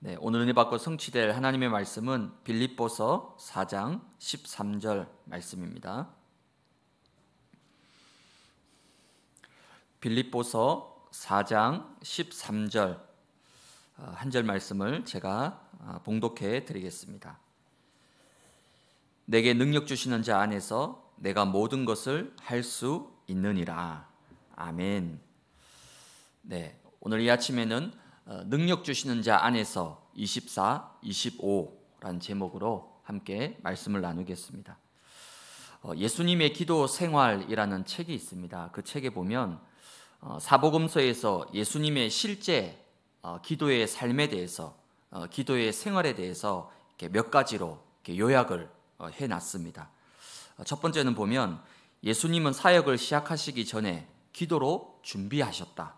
네, 오늘 은혜 받고 성취될 하나님의 말씀은 빌립보서 4장 13절 말씀입니다. 빌립보서 4장 13절 아, 한절 말씀을 제가 아, 봉독해 드리겠습니다. 내게 능력 주시는 자 안에서 내가 모든 것을 할 수 있느니라. 아멘. 네, 오늘 이 아침에는 어, 능력 주시는 자 안에서 24, 25라는 제목으로 함께 말씀을 나누겠습니다. 어, 예수님의 기도 생활이라는 책이 있습니다. 그 책에 보면 어, 사복음서에서 예수님의 실제 기도의 삶에 대해서 기도의 생활에 대해서 몇 가지로 요약을 해놨습니다. 첫 번째는 보면 예수님은 사역을 시작하시기 전에 기도로 준비하셨다.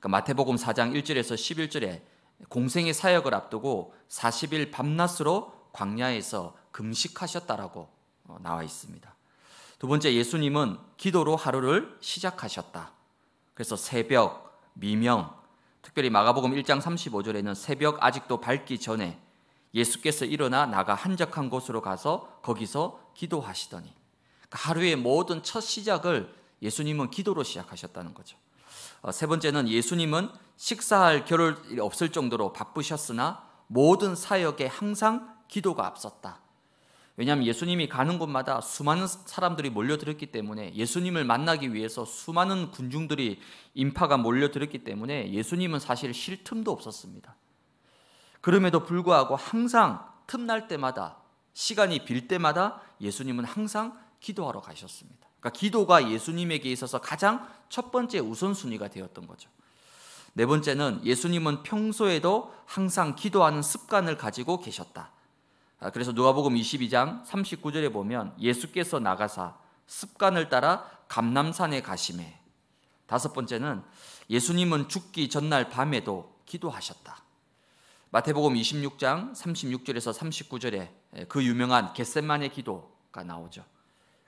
그 마태복음 4장 1절에서 11절에 공생의 사역을 앞두고 40일 밤낮으로 광야에서 금식하셨다라고 어, 나와 있습니다. 두 번째 예수님은 기도로 하루를 시작하셨다. 그래서 새벽, 미명, 특별히 마가복음 1장 35절에는 새벽 아직도 밝기 전에 예수께서 일어나 나가 한적한 곳으로 가서 거기서 기도하시더니 그러니까 하루의 모든 첫 시작을 예수님은 기도로 시작하셨다는 거죠. 어, 세 번째는 예수님은 식사할 겨를이 없을 정도로 바쁘셨으나 모든 사역에 항상 기도가 앞섰다. 왜냐하면 예수님이 가는 곳마다 수많은 사람들이 몰려들었기 때문에 예수님을 만나기 위해서 수많은 군중들이 인파가 몰려들었기 때문에 예수님은 사실 쉴 틈도 없었습니다. 그럼에도 불구하고 항상 틈날 때마다 시간이 빌 때마다 예수님은 항상 기도하러 가셨습니다. 그러니까 기도가 예수님에게 있어서 가장 첫 번째 우선순위가 되었던 거죠. 네 번째는 예수님은 평소에도 항상 기도하는 습관을 가지고 계셨다. 아, 그래서 누가복음 22장 39절에 보면 예수께서 나가사 습관을 따라 감남산에 가심해. 다섯 번째는 예수님은 죽기 전날 밤에도 기도하셨다. 마태복음 26장 36절에서 39절에 그 유명한 겟셋만의 기도가 나오죠.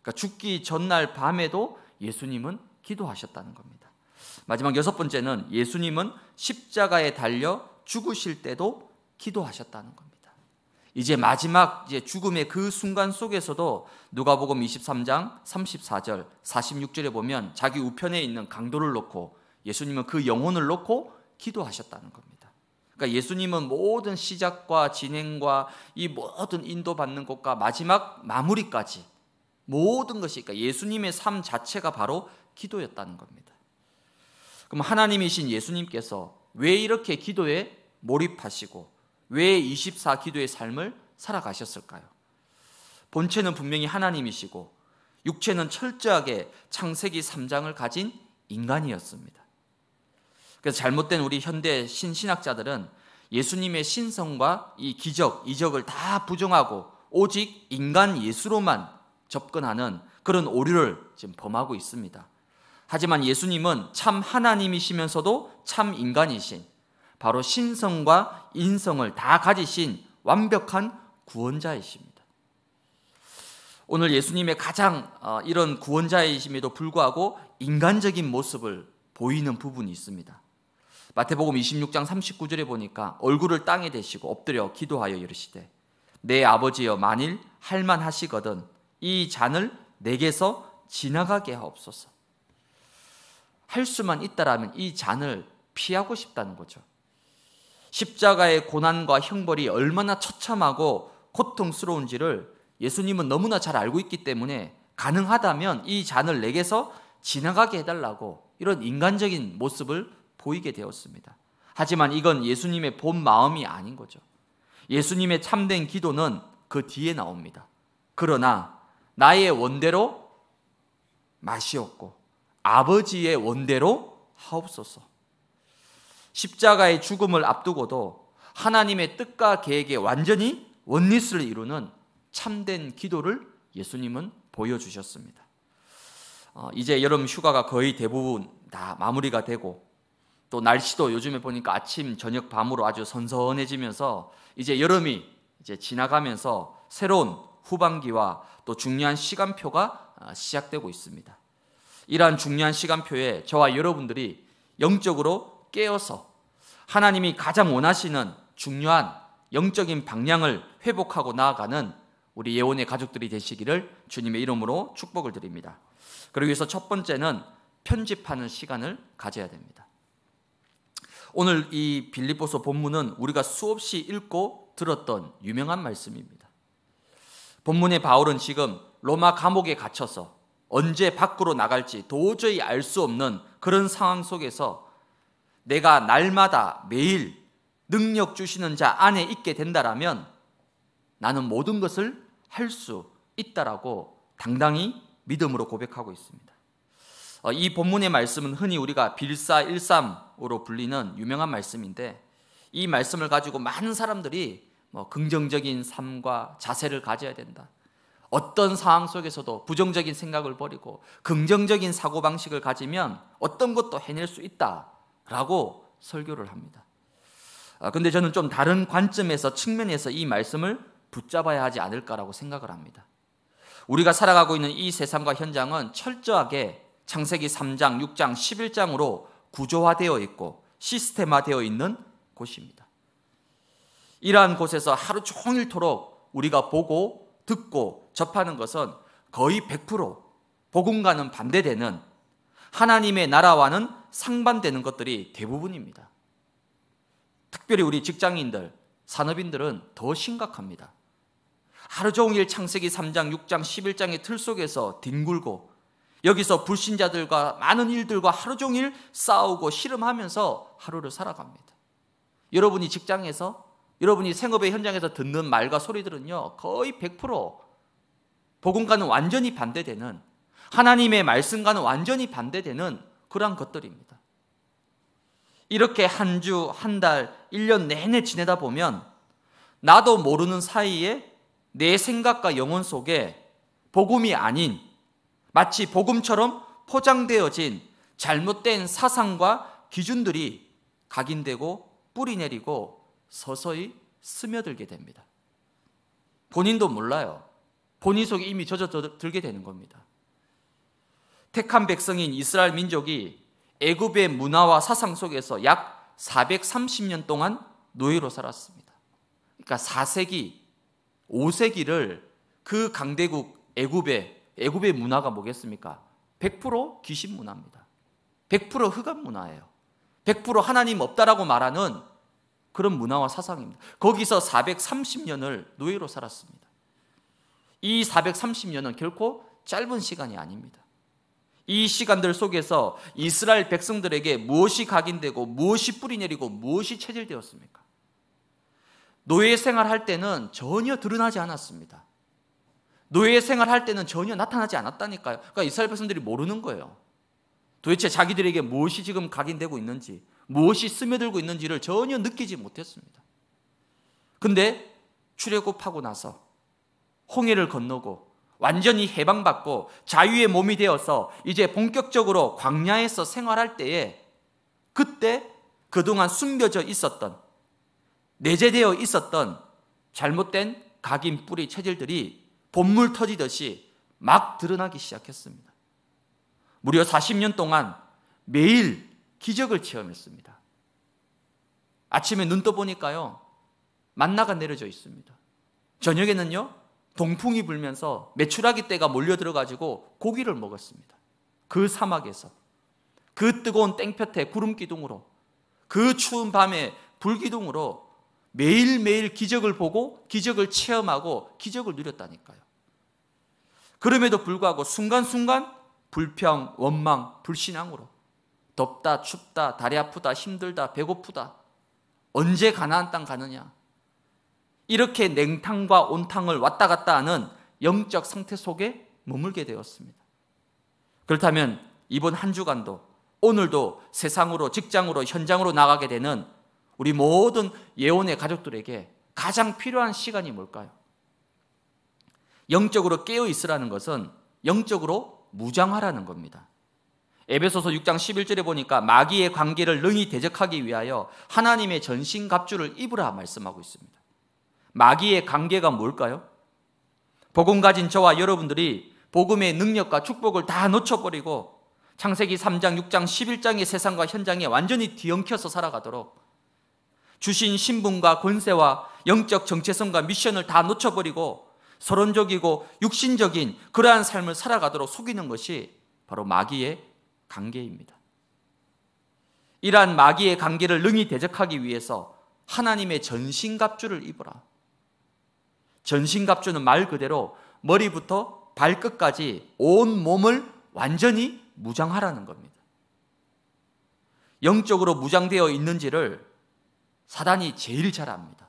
그러니까 죽기 전날 밤에도 예수님은 기도하셨다는 겁니다. 마지막 여섯 번째는 예수님은 십자가에 달려 죽으실 때도 기도하셨다는 겁니다. 이제 마지막 이제 죽음의 그 순간 속에서도 누가복음 23장 34절 46절에 보면 자기 우편에 있는 강도를 놓고 예수님은 그 영혼을 놓고 기도하셨다는 겁니다. 그러니까 예수님은 모든 시작과 진행과 이 모든 인도받는 것과 마지막 마무리까지 모든 것이 니까 그러니까 예수님의 삶 자체가 바로 기도였다는 겁니다. 그럼 하나님이신 예수님께서 왜 이렇게 기도에 몰입하시고 왜 24 기도의 삶을 살아가셨을까요? 본체는 분명히 하나님이시고 육체는 철저하게 창세기 3장을 가진 인간이었습니다. 그래서 잘못된 우리 현대 신신학자들은 예수님의 신성과 이 기적, 이적을 다 부정하고 오직 인간 예수로만 접근하는 그런 오류를 지금 범하고 있습니다. 하지만 예수님은 참 하나님이시면서도 참 인간이신 바로 신성과 인성을 다 가지신 완벽한 구원자이십니다. 오늘 예수님의 가장 어, 이런 구원자이심에도 불구하고 인간적인 모습을 보이는 부분이 있습니다. 마태복음 26장 39절에 보니까 얼굴을 땅에 대시고 엎드려 기도하여 이르시되 내 아버지여 만일 할만 하시거든 이 잔을 내게서 지나가게 하옵소서. 할 수만 있다라면 이 잔을 피하고 싶다는 거죠. 십자가의 고난과 형벌이 얼마나 처참하고 고통스러운지를 예수님은 너무나 잘 알고 있기 때문에 가능하다면 이 잔을 내게서 지나가게 해달라고 이런 인간적인 모습을 보이게 되었습니다. 하지만 이건 예수님의 본 마음이 아닌 거죠. 예수님의 참된 기도는 그 뒤에 나옵니다. 그러나 나의 원대로 마시었고 아버지의 원대로 하옵소서. 십자가의 죽음을 앞두고도 하나님의 뜻과 계획에 완전히 원리스를 이루는 참된 기도를 예수님은 보여주셨습니다. 어, 이제 여름 휴가가 거의 대부분 다 마무리가 되고 또 날씨도 요즘에 보니까 아침, 저녁, 밤으로 아주 선선해지면서 이제 여름이 이제 지나가면서 새로운 후반기와 또 중요한 시간표가 어, 시작되고 있습니다. 이러한 중요한 시간표에 저와 여러분들이 영적으로 깨어서 하나님이 가장 원하시는 중요한 영적인 방향을 회복하고 나아가는 우리 예원의 가족들이 되시기를 주님의 이름으로 축복을 드립니다. 그러기 위해서 첫 번째는 편집하는 시간을 가져야 됩니다. 오늘 이 빌립보서 본문은 우리가 수없이 읽고 들었던 유명한 말씀입니다. 본문의 바울은 지금 로마 감옥에 갇혀서 언제 밖으로 나갈지 도저히 알 수 없는 그런 상황 속에서 내가 날마다 매일 능력 주시는 자 안에 있게 된다라면 나는 모든 것을 할 수 있다라고 당당히 믿음으로 고백하고 있습니다. 어, 이 본문의 말씀은 흔히 우리가 빌사 13으로 불리는 유명한 말씀인데 이 말씀을 가지고 많은 사람들이 뭐 긍정적인 삶과 자세를 가져야 된다. 어떤 상황 속에서도 부정적인 생각을 버리고 긍정적인 사고방식을 가지면 어떤 것도 해낼 수 있다라고 설교를 합니다. 아, 근데 저는 좀 다른 관점에서 측면에서 이 말씀을 붙잡아야 하지 않을까라고 생각을 합니다. 우리가 살아가고 있는 이 세상과 현장은 철저하게 창세기 3장, 6장, 11장으로 구조화되어 있고 시스템화되어 있는 곳입니다. 이러한 곳에서 하루 종일토록 우리가 보고 듣고 접하는 것은 거의 100% 복음과는 반대되는 하나님의 나라와는 상반되는 것들이 대부분입니다. 특별히 우리 직장인들, 산업인들은 더 심각합니다. 하루 종일 창세기 3장, 6장, 11장의 틀 속에서 뒹굴고 여기서 불신자들과 많은 일들과 하루 종일 싸우고 씨름하면서 하루를 살아갑니다. 여러분이 직장에서 여러분이 생업의 현장에서 듣는 말과 소리들은요. 거의 복음과는 완전히 반대되는 하나님의 말씀과는 완전히 반대되는 그러한 것들입니다. 이렇게 한 주, 한 달, 1년 내내 지내다 보면 나도 모르는 사이에 내 생각과 영혼 속에 복음이 아닌 마치 복음처럼 포장되어진 잘못된 사상과 기준들이 각인되고 뿌리 내리고 서서히 스며들게 됩니다. 본인도 몰라요. 본인 속에 이미 젖어들게 되는 겁니다. 택한 백성인 이스라엘 민족이 애굽의 문화와 사상 속에서 약 430년 동안 노예로 살았습니다. 그러니까 4세기, 5세기를 그 강대국 애굽의 애굽의 문화가 뭐겠습니까? 100% 귀신 문화입니다. 100% 흑암 문화예요. 100% 하나님 없다라고 말하는 그런 문화와 사상입니다. 거기서 430년을 노예로 살았습니다. 이 430년은 결코 짧은 시간이 아닙니다. 이 시간들 속에서 이스라엘 백성들에게 무엇이 각인되고 무엇이 뿌리 내리고 무엇이 체질되었습니까? 노예 생활할 때는 전혀 드러나지 않았습니다. 노예 생활할 때는 전혀 나타나지 않았다니까요. 그러니까 이스라엘 백성들이 모르는 거예요. 도대체 자기들에게 무엇이 지금 각인되고 있는지, 무엇이 스며들고 있는지를 전혀 느끼지 못했습니다. 근데 출애굽하고 나서 홍해를 건너고 완전히 해방받고 자유의 몸이 되어서 이제 본격적으로 광야에서 생활할 때에 그때 그동안 숨겨져 있었던 내재되어 있었던 잘못된 각인 뿌리 체질들이 본물 터지듯이 막 드러나기 시작했습니다. 무려 40년 동안 매일 기적을 체험했습니다. 아침에 눈 떠보니까요, 만나가 내려져 있습니다. 저녁에는요, 동풍이 불면서 메추라기 떼가 몰려 들어가지고 고기를 먹었습니다. 그 사막에서 그 뜨거운 땡볕에 구름 기둥으로 그 추운 밤에 불 기둥으로 매일매일 기적을 보고 기적을 체험하고 기적을 누렸다니까요. 그럼에도 불구하고 순간순간 불평, 원망, 불신앙으로 덥다, 춥다, 다리 아프다, 힘들다, 배고프다. 언제 가나안 땅 가느냐? 이렇게 냉탕과 온탕을 왔다 갔다 하는 영적 상태 속에 머물게 되었습니다. 그렇다면 이번 한 주간도 오늘도 세상으로 직장으로 현장으로 나가게 되는 우리 모든 예언의 가족들에게 가장 필요한 시간이 뭘까요? 영적으로 깨어 있으라는 것은 영적으로 무장하라는 겁니다. 에베소서 6장 11절에 보니까 마귀의 관계를 능히 대적하기 위하여 하나님의 전신 갑주를 입으라 말씀하고 있습니다. 마귀의 관계가 뭘까요? 복음 가진 저와 여러분들이 복음의 능력과 축복을 다 놓쳐버리고 창세기 3장, 6장, 11장의 세상과 현장에 완전히 뒤엉켜서 살아가도록 주신 신분과 권세와 영적 정체성과 미션을 다 놓쳐버리고 서론적이고 육신적인 그러한 삶을 살아가도록 속이는 것이 바로 마귀의 관계입니다. 이러한 마귀의 관계를 능히 대적하기 위해서 하나님의 전신갑주를 입어라. 전신갑주는 말 그대로 머리부터 발끝까지 온 몸을 완전히 무장하라는 겁니다. 영적으로 무장되어 있는지를 사단이 제일 잘 압니다.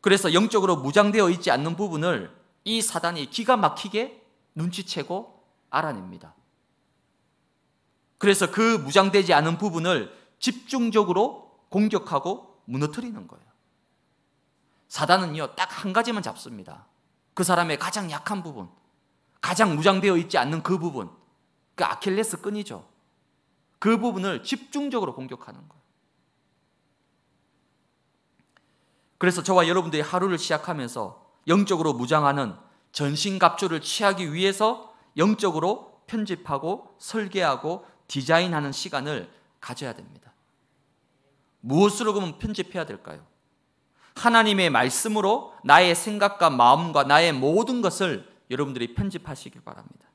그래서 영적으로 무장되어 있지 않는 부분을 이 사단이 기가 막히게 눈치채고 알아냅니다. 그래서 그 무장되지 않은 부분을 집중적으로 공격하고 무너뜨리는 거예요. 사단은요, 딱 한 가지만 잡습니다. 그 사람의 가장 약한 부분, 가장 무장되어 있지 않는 그 부분, 그 아킬레스 끈이죠. 그 부분을 집중적으로 공격하는 거예요. 그래서 저와 여러분들이 하루를 시작하면서 영적으로 무장하는 전신갑주를 취하기 위해서 영적으로 편집하고 설계하고 디자인하는 시간을 가져야 됩니다. 무엇으로 그러면 편집해야 될까요? 하나님의 말씀으로 나의 생각과 마음과 나의 모든 것을 여러분들이 편집하시길 바랍니다.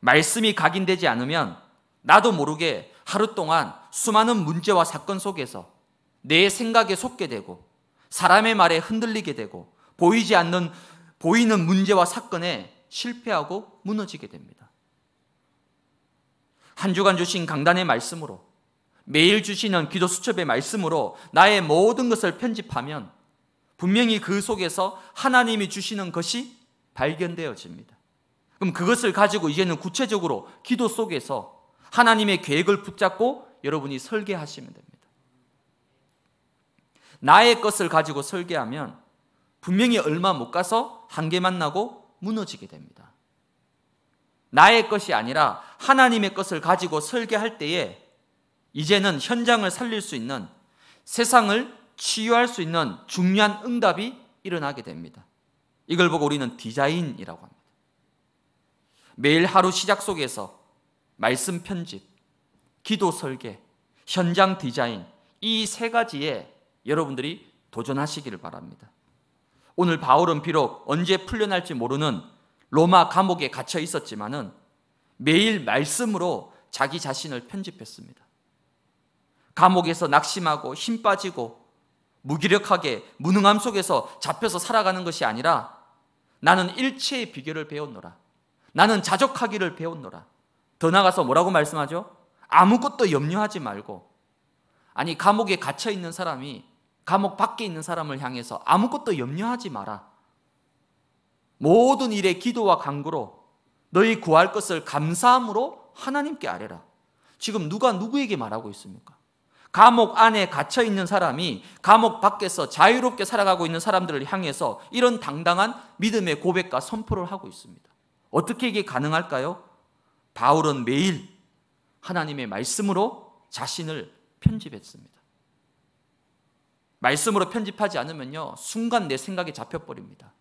말씀이 각인되지 않으면 나도 모르게 하루 동안 수많은 문제와 사건 속에서 내 생각에 속게 되고 사람의 말에 흔들리게 되고 보이지 않는 보이는 문제와 사건에 실패하고 무너지게 됩니다. 한 주간 주신 강단의 말씀으로 매일 주시는 기도 수첩의 말씀으로 나의 모든 것을 편집하면 분명히 그 속에서 하나님이 주시는 것이 발견되어집니다. 그럼 그것을 가지고 이제는 구체적으로 기도 속에서 하나님의 계획을 붙잡고 여러분이 설계하시면 됩니다. 나의 것을 가지고 설계하면 분명히 얼마 못 가서 한계 만나고 무너지게 됩니다. 나의 것이 아니라 하나님의 것을 가지고 설계할 때에 이제는 현장을 살릴 수 있는 세상을 치유할 수 있는 중요한 응답이 일어나게 됩니다. 이걸 보고 우리는 디자인이라고 합니다. 매일 하루 시작 속에서 말씀 편집, 기도 설계, 현장 디자인 이 세 가지에 여러분들이 도전하시기를 바랍니다. 오늘 바울은 비록 언제 풀려날지 모르는 로마 감옥에 갇혀 있었지만은 매일 말씀으로 자기 자신을 편집했습니다. 감옥에서 낙심하고 힘 빠지고 무기력하게 무능함 속에서 잡혀서 살아가는 것이 아니라 나는 일체의 비결을 배웠노라. 나는 자족하기를 배웠노라. 더 나가서 뭐라고 말씀하죠? 아무것도 염려하지 말고 아니 감옥에 갇혀 있는 사람이 감옥 밖에 있는 사람을 향해서 아무것도 염려하지 마라. 모든 일에 기도와 간구로 너희 구할 것을 감사함으로 하나님께 아뢰라. 지금 누가 누구에게 말하고 있습니까? 감옥 안에 갇혀 있는 사람이 감옥 밖에서 자유롭게 살아가고 있는 사람들을 향해서 이런 당당한 믿음의 고백과 선포를 하고 있습니다. 어떻게 이게 가능할까요? 바울은 매일 하나님의 말씀으로 자신을 편집했습니다. 말씀으로 편집하지 않으면요, 순간 내 생각에 잡혀버립니다.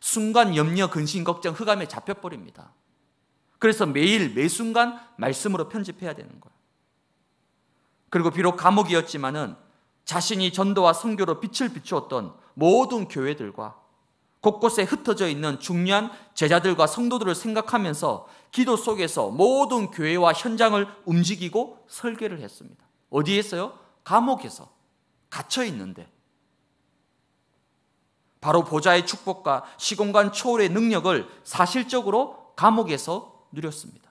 순간 염려, 근심, 걱정, 흑암에 잡혀버립니다. 그래서 매일, 매순간 말씀으로 편집해야 되는 거예요. 그리고 비록 감옥이었지만은 자신이 전도와 성교로 빛을 비추었던 모든 교회들과 곳곳에 흩어져 있는 중요한 제자들과 성도들을 생각하면서 기도 속에서 모든 교회와 현장을 움직이고 설계를 했습니다. 어디에서요? 감옥에서 갇혀 있는데 바로 보좌의 축복과 시공간 초월의 능력을 사실적으로 감옥에서 누렸습니다.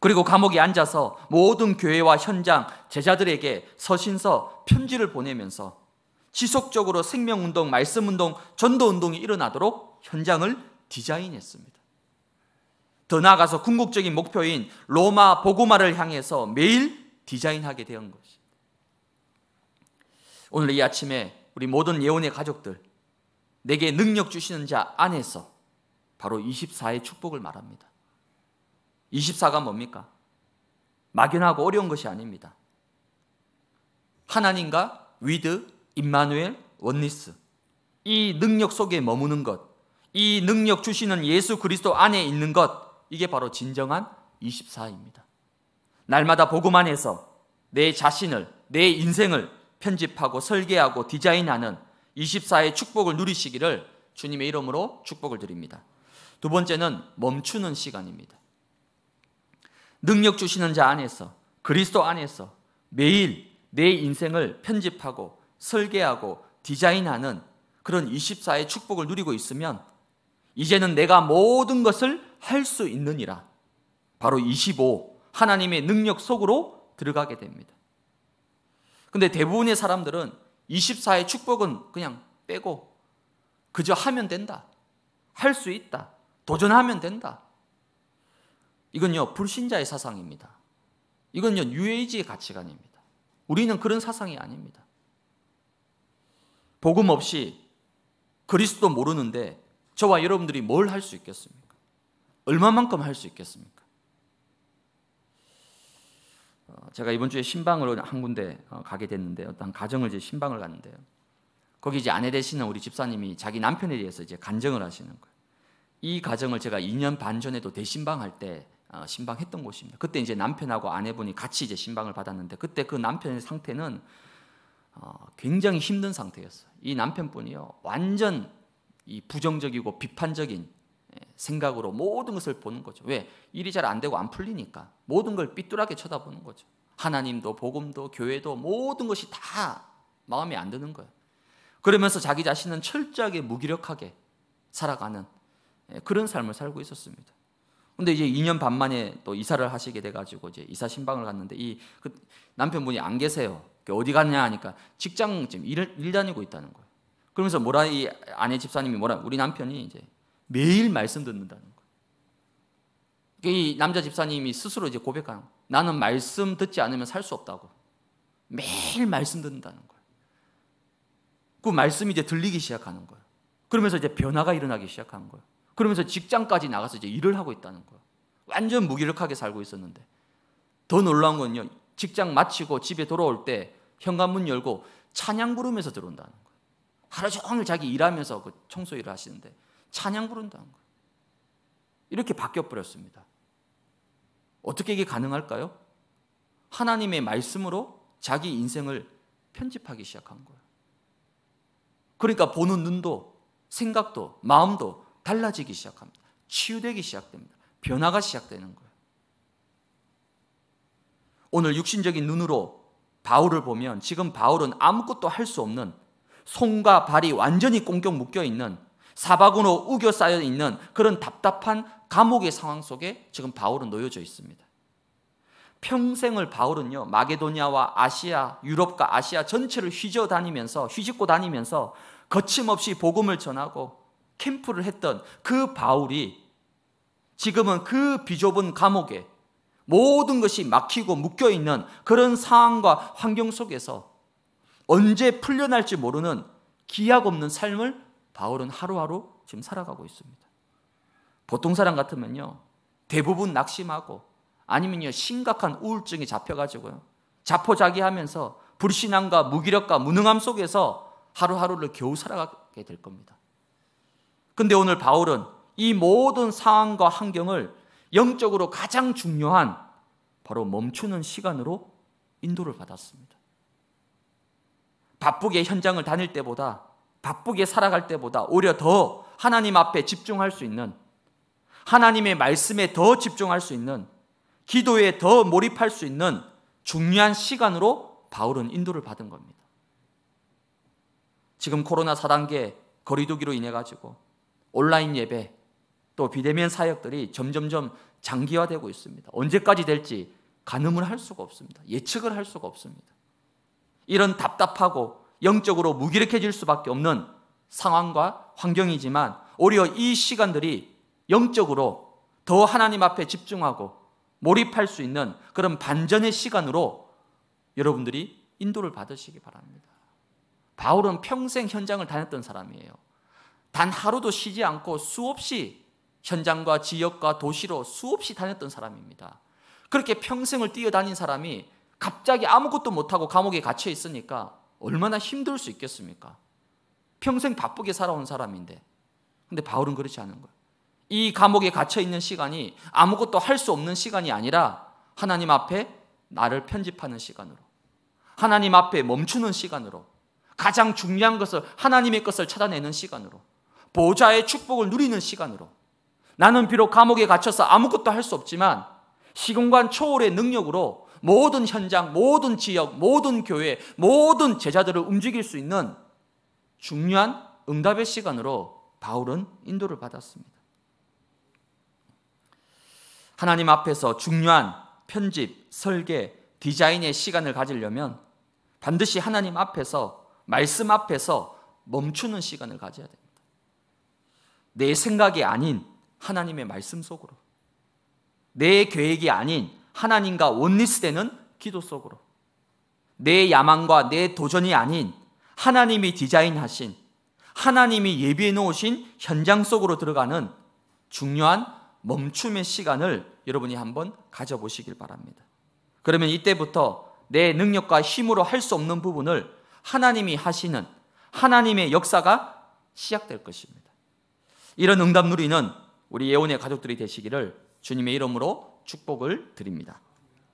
그리고 감옥에 앉아서 모든 교회와 현장 제자들에게 서신서 편지를 보내면서 지속적으로 생명운동, 말씀운동, 전도운동이 일어나도록 현장을 디자인했습니다. 더 나아가서 궁극적인 목표인 로마 보고마를 향해서 매일 디자인하게 된 것입니다. 오늘 이 아침에 우리 모든 예언의 가족들, 내게 능력 주시는 자 안에서 바로 24의 축복을 말합니다. 24가 뭡니까? 막연하고 어려운 것이 아닙니다. 하나님과 위드, 임마누엘, 원리스 이 능력 속에 머무는 것, 이 능력 주시는 예수 그리스도 안에 있는 것 이게 바로 진정한 24입니다. 날마다 복음 안에서 내 자신을, 내 인생을 편집하고 설계하고 디자인하는 24의 축복을 누리시기를 주님의 이름으로 축복을 드립니다. 두 번째는 멈추는 시간입니다. 능력 주시는 자 안에서 그리스도 안에서 매일 내 인생을 편집하고 설계하고 디자인하는 그런 24의 축복을 누리고 있으면 이제는 내가 모든 것을 할 수 있느니라. 바로 25 하나님의 능력 속으로 들어가게 됩니다. 근데 대부분의 사람들은 24의 축복은 그냥 빼고 그저 하면 된다. 할 수 있다. 도전하면 된다. 이건요, 불신자의 사상입니다. 이건요, 뉴에이지의 가치관입니다. 우리는 그런 사상이 아닙니다. 복음 없이 그리스도 모르는데 저와 여러분들이 뭘 할 수 있겠습니까? 얼마만큼 할 수 있겠습니까? 어, 제가 이번 주에 신방을 한 군데 어, 가게 됐는데 어떤 가정을 이제 신방을 갔는데요. 거기 이제 아내 되시는 우리 집사님이 자기 남편에 대해서 이제 간증을 하시는 거예요. 이 가정을 제가 2년 반 전에도 대신방할 때 어, 신방했던 곳입니다. 그때 이제 남편하고 아내분이 같이 이제 신방을 받았는데 그때 그 남편의 상태는 어, 굉장히 힘든 상태였어요. 이 남편분이요 완전 이 부정적이고 비판적인 예, 생각으로 모든 것을 보는 거죠. 왜 일이 잘 안 되고 안 풀리니까 모든 걸 삐뚤하게 쳐다보는 거죠. 하나님도 복음도 교회도 모든 것이 다 마음에 안 드는 거예요. 그러면서 자기 자신은 철저하게 무기력하게 살아가는 예, 그런 삶을 살고 있었습니다. 근데 이제 2년 반 만에 또 이사를 하시게 돼가지고 이제 이사 신방을 갔는데 이그 남편분이 안 계세요. 그 어디 갔냐 하니까 직장 지금 일, 일 다니고 있다는 거예요. 그러면서 뭐라 이 아내 집사님이 뭐라 우리 남편이 이제 매일 말씀 듣는다는 거예요. 그러니까 이 남자 집사님이 스스로 이제 고백하는 나는 말씀 듣지 않으면 살 수 없다고. 매일 말씀 듣는다는 거예요. 그 말씀이 이제 들리기 시작하는 거예요. 그러면서 이제 변화가 일어나기 시작한 거예요. 그러면서 직장까지 나가서 이제 일을 하고 있다는 거예요. 완전 무기력하게 살고 있었는데. 더 놀라운 건요. 직장 마치고 집에 돌아올 때 현관문 열고 찬양 부르면서 들어온다는 거예요. 하루 종일 자기 일하면서 그 청소 일을 하시는데 찬양 부른다는 거예요. 이렇게 바뀌어 버렸습니다. 어떻게 이게 가능할까요? 하나님의 말씀으로 자기 인생을 편집하기 시작한 거예요. 그러니까 보는 눈도 생각도 마음도 달라지기 시작합니다. 치유되기 시작됩니다. 변화가 시작되는 거예요. 오늘 육신적인 눈으로 바울을 보면 지금 바울은 아무것도 할 수 없는 손과 발이 완전히 꽁꽁 묶여 있는 사바구로 우겨 쌓여 있는 그런 답답한 감옥의 상황 속에 지금 바울은 놓여져 있습니다. 평생을 바울은요 마게도니아와 아시아 유럽과 아시아 전체를 휘저 다니면서 휘집고 다니면서 거침없이 복음을 전하고 캠프를 했던 그 바울이 지금은 그 비좁은 감옥에 모든 것이 막히고 묶여 있는 그런 상황과 환경 속에서 언제 풀려날지 모르는 기약 없는 삶을 바울은 하루하루 지금 살아가고 있습니다. 보통 사람 같으면요. 대부분 낙심하고 아니면요. 심각한 우울증이 잡혀 가지고요. 자포자기하면서 불신함과 무기력과 무능함 속에서 하루하루를 겨우 살아가게 될 겁니다. 근데 오늘 바울은 이 모든 상황과 환경을 영적으로 가장 중요한 바로 멈추는 시간으로 인도를 받았습니다. 바쁘게 현장을 다닐 때보다 바쁘게 살아갈 때보다 오히려 더 하나님 앞에 집중할 수 있는 하나님의 말씀에 더 집중할 수 있는 기도에 더 몰입할 수 있는 중요한 시간으로 바울은 인도를 받은 겁니다. 지금 코로나 4단계 거리두기로 인해 가지고 온라인 예배, 또 비대면 사역들이 점점점 장기화되고 있습니다. 언제까지 될지 가늠을 할 수가 없습니다. 예측을 할 수가 없습니다. 이런 답답하고 영적으로 무기력해질 수밖에 없는 상황과 환경이지만 오히려 이 시간들이 영적으로 더 하나님 앞에 집중하고 몰입할 수 있는 그런 반전의 시간으로 여러분들이 인도를 받으시기 바랍니다. 바울은 평생 현장을 다녔던 사람이에요. 단 하루도 쉬지 않고 수없이 현장과 지역과 도시로 수없이 다녔던 사람입니다. 그렇게 평생을 뛰어다닌 사람이 갑자기 아무것도 못하고 감옥에 갇혀 있으니까 얼마나 힘들 수 있겠습니까? 평생 바쁘게 살아온 사람인데. 근데 바울은 그렇지 않은 거예요. 이 감옥에 갇혀 있는 시간이 아무것도 할 수 없는 시간이 아니라 하나님 앞에 나를 편집하는 시간으로 하나님 앞에 멈추는 시간으로 가장 중요한 것을 하나님의 것을 찾아내는 시간으로 보좌의 축복을 누리는 시간으로 나는 비록 감옥에 갇혀서 아무것도 할 수 없지만 시공간 초월의 능력으로 모든 현장, 모든 지역, 모든 교회, 모든 제자들을 움직일 수 있는 중요한 응답의 시간으로 바울은 인도를 받았습니다. 하나님 앞에서 중요한 편집, 설계, 디자인의 시간을 가지려면 반드시 하나님 앞에서, 말씀 앞에서 멈추는 시간을 가져야 됩니다. 내 생각이 아닌 하나님의 말씀 속으로 내 계획이 아닌 하나님과 원리스되는 기도 속으로 내 야망과 내 도전이 아닌 하나님이 디자인하신 하나님이 예비해 놓으신 현장 속으로 들어가는 중요한 멈춤의 시간을 여러분이 한번 가져보시길 바랍니다. 그러면 이때부터 내 능력과 힘으로 할 수 없는 부분을 하나님이 하시는 하나님의 역사가 시작될 것입니다. 이런 응답 누리는 우리 예원의 가족들이 되시기를 주님의 이름으로 축복을 드립니다.